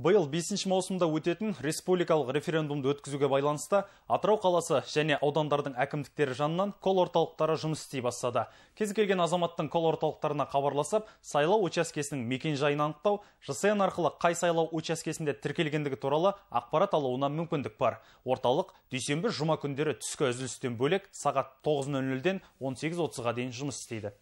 Биыл 5 маусымда өтетін республикалық референдумды өткізуге байланысты Атырау қаласы және аудандардың әкімдіктері жанынан қол орталықтары жұмыс істей бастады. Кез келген азаматтың қол орталықтарына хабарласып, сайлау учаскесінің мекенжайын анықтау, ЖСН арқылы қай сайлау учаскесінде тіркелгендігі туралы ақпарат алуына мүмкіндік бар. Орталық дүйсенбі жұма күндері түскі үзілістен бөлек сағат 9:00-ден 18:30-ға дейін жұмыс істейді.